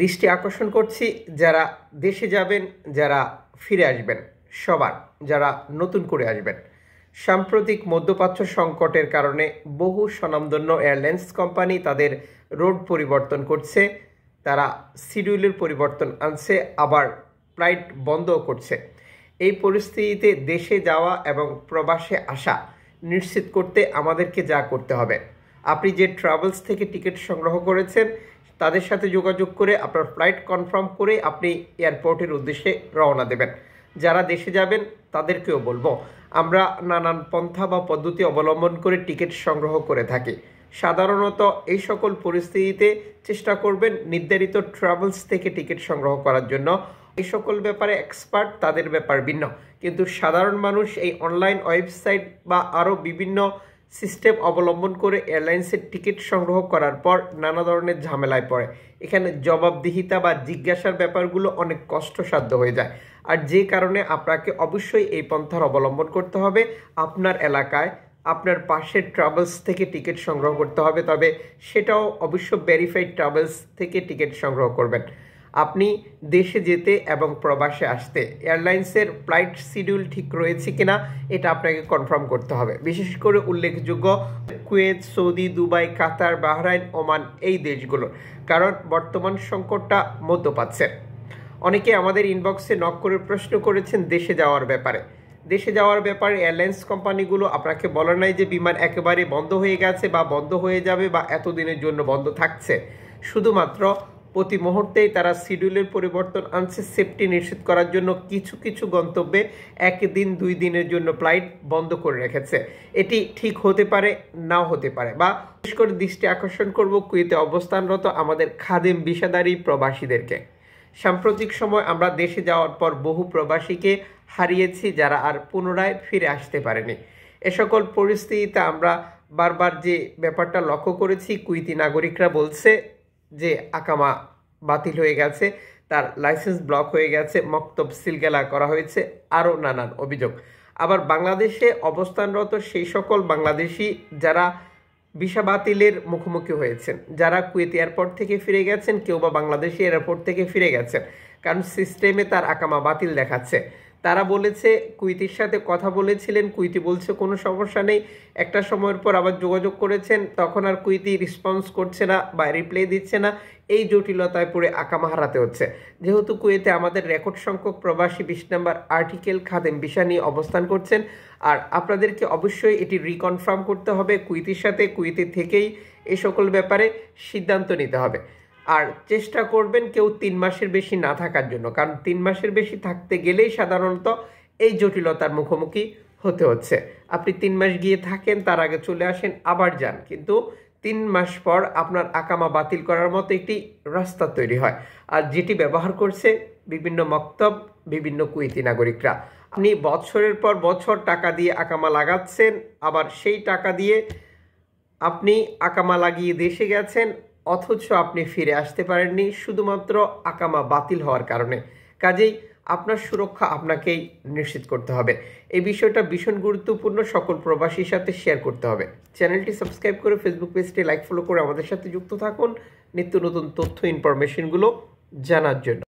দৃষ্টি আকর্ষণ করছি যারা দেশে যাবেন যারা ফিরে আসবেন সবার যারা নতুন করে আসবেন সাম্প্রতিক মধ্যপ্রাচ্য সংকটের কারণে বহু স্বনামধন্য এয়ারলাইন্স কোম্পানি তাদের রোড পরিবর্তন করছে তারা শিডিউলের পরিবর্তন আনছে আবার ফ্লাইট বন্ধও করছে এই পরিস্থিতিতে দেশে যাওয়া এবং প্রবাসে আসা নিশ্চিত করতে আমাদেরকে যা করতে হবে আপনি যে ট্রাভেলস থেকে টিকিট সংগ্রহ করেছেন তাদের সাথে যোগাযোগ করে আপনার ফ্লাইট কনফার্ম করে আপনি এয়ারপোর্টের উদ্দেশ্যে রওনা দেবেন যারা দেশে যাবেন তাদেরকেও বলবো আমরা নানান পন্থা বা পদ্ধতি অবলম্বন করে টিকিট সংগ্রহ করে থাকি সাধারণত এই সকল পরিস্থিতিতে চেষ্টা করবেন নির্ধারিত ট্রাভেলস থেকে টিকিট সংগ্রহ করার জন্য এই সকল ব্যাপারে এক্সপার্ট তাদের ব্যাপার ভিন্ন কিন্তু সাধারণ মানুষ এই অনলাইন ওয়েবসাইট বা আরও বিভিন্ন সিস্টেম অবলম্বন করে এয়ারলাইন্সের টিকিট সংগ্রহ করার পর নানা ধরনের ঝামেলায় পড়ে এখানে জবাবদিহিতা বা জিজ্ঞাসার ব্যাপারগুলো অনেক কষ্টসাধ্য হয়ে যায় আর যে কারণে আপনাকে অবশ্যই এই পন্থার অবলম্বন করতে হবে আপনার এলাকায় আপনার পাশের ট্রাভেলস থেকে টিকিট সংগ্রহ করতে হবে তবে সেটাও অবশ্য ভেরিফাইড ট্রাভেলস থেকে টিকিট সংগ্রহ করবেন আপনি দেশে যেতে এবং প্রবাসে আসতে এয়ারলাইন্সের ফ্লাইট শিডিউল ঠিক রয়েছে কিনা এটা আপনাকে কনফার্ম করতে হবে বিশেষ করে উল্লেখযোগ্য Kuwait Saudi Dubai Qatar Bahrain Oman এই দেশগুলোর কারণ বর্তমান সংকটটা মধ্য পাচ্ছে অনেকে আমাদের ইনবক্সে নক করে প্রশ্ন করেছেন দেশে যাওয়ার ব্যাপারে দেশে যাওয়ার ব্যাপারে এয়ারলাইন্স কোম্পানিগুলো আপনাকে বলে নাই যে বিমান একেবারে বন্ধ হয়ে গেছে বা বন্ধ হয়ে যাবে বা এতদিনের জন্য বন্ধ থাকছে শুধুমাত্র প্রতি মুহূর্তেই তারা শিডিউলের পরিবর্তন আনছে সেফটি নিশ্চিত করার জন্য কিছু কিছু গন্তব্যে একদিন দুই দিনের জন্য ফ্লাইট বন্ধ করে রেখেছে এটি ঠিক হতে পারে নাও হতে পারে বা বিশেষ করে দৃষ্টি আকর্ষণ করব কুয়েতে অবস্থানরত আমাদের খাদেম বিষাদারি প্রবাসীদেরকে সাম্প্রতিক সময় আমরা দেশে যাওয়ার পর বহু প্রবাসীকে হারিয়েছি যারা আর পুনরায় ফিরে আসতে পারেনি এ সকল পরিস্থিতিতে আমরা বারবার যে ব্যাপারটা লক্ষ্য করেছি কুইতি নাগরিকরা বলছে যে আকামা বাতিল হয়ে গেছে তার লাইসেন্স ব্লক হয়ে গেছে মক্তব সিলগেলা করা হয়েছে আরও নানান অভিযোগ আবার বাংলাদেশে অবস্থানরত সেই সকল বাংলাদেশি যারা ভিসা বাতিলের মুখোমুখি হয়েছেন যারা কুয়েত এয়ারপোর্ট থেকে ফিরে গেছেন কেউ বা বাংলাদেশি এয়ারপোর্ট থেকে ফিরে গেছেন কারণ সিস্টেমে তার আকামা বাতিল দেখাচ্ছে তারা বলেছে কুইতির সাথে কথা বলেছিলেন কুইতি বলছে কোনো সমস্যা নেই একটা সময়ের পর আবার যোগাযোগ করেছেন তখন আর কুইতি রেসপন্স করছে না বা রিপ্লাই দিচ্ছে না এই জটিলতায় পড়ে আঁকামা হারাতে হচ্ছে যেহেতু কুয়েতে আমাদের রেকর্ড সংখ্যক প্রবাসী বিশ নাম্বার আর্টিকেল খাদেম বিশা নিয়ে অবস্থান করছেন আর আপনাদেরকে অবশ্যই এটি রিকনফার্ম করতে হবে কুইতির সাথে কুইতি থেকেই এ সকল ব্যাপারে সিদ্ধান্ত নিতে হবে আর চেষ্টা করবেন কেউ তিন মাসের বেশি না থাকার জন্য কারণ তিন মাসের বেশি থাকতে গেলেই সাধারণত এই জটিলতার মুখোমুখি হতে হচ্ছে আপনি তিন মাস গিয়ে থাকেন তার আগে চলে আসেন আবার যান কিন্তু তিন মাস পর আপনার আকামা বাতিল করার মতো একটি রাস্তা তৈরি হয় আর যেটি ব্যবহার করছে বিভিন্ন মক্তব বিভিন্ন কুইতি নাগরিকরা আপনি বছরের পর বছর টাকা দিয়ে আকামা লাগাচ্ছেন আবার সেই টাকা দিয়ে আপনি আকামা লাগিয়ে দেশে গেছেন অথচ আপনি ফিরে আসতে পারেননি শুধুমাত্র আকামা বাতিল হওয়ার কারণে কাজেই আপনার সুরক্ষা আপনাকেই নিশ্চিত করতে হবে এই বিষয়টা ভীষণ গুরুত্বপূর্ণ সকল প্রবাসীর সাথে শেয়ার করতে হবে চ্যানেলটি সাবস্ক্রাইব করে ফেসবুক পেজটি লাইক ফলো করে আমাদের সাথে যুক্ত থাকুন নিত্য নতুন তথ্য ইনফরমেশনগুলো জানার জন্য